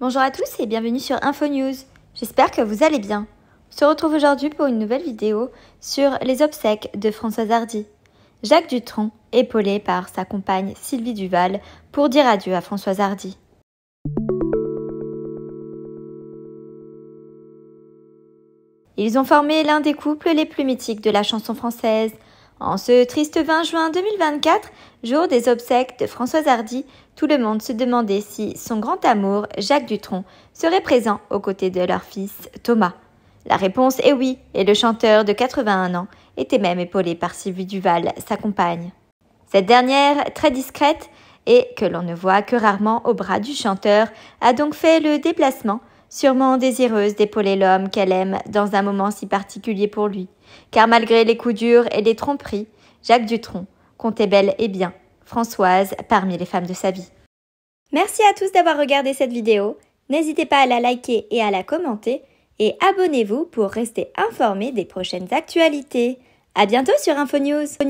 Bonjour à tous et bienvenue sur InfoNews. J'espère que vous allez bien. On se retrouve aujourd'hui pour une nouvelle vidéo sur les obsèques de Françoise Hardy. Jacques Dutronc, épaulé par sa compagne Sylvie Duval, pour dire adieu à Françoise Hardy. Ils ont formé l'un des couples les plus mythiques de la chanson française. En ce triste 20 juin 2024, jour des obsèques de Françoise Hardy, tout le monde se demandait si son grand amour, Jacques Dutronc, serait présent aux côtés de leur fils, Thomas. La réponse est oui, et le chanteur de 81 ans était même épaulé par Sylvie Duval, sa compagne. Cette dernière, très discrète et que l'on ne voit que rarement au bras du chanteur, a donc fait le déplacement sûrement désireuse d'épauler l'homme qu'elle aime dans un moment si particulier pour lui, car malgré les coups durs et les tromperies, Jacques Dutronc comptait bel et bien Françoise parmi les femmes de sa vie. Merci à tous d'avoir regardé cette vidéo, n'hésitez pas à la liker et à la commenter, et abonnez-vous pour rester informé des prochaines actualités. À bientôt sur InfoNews.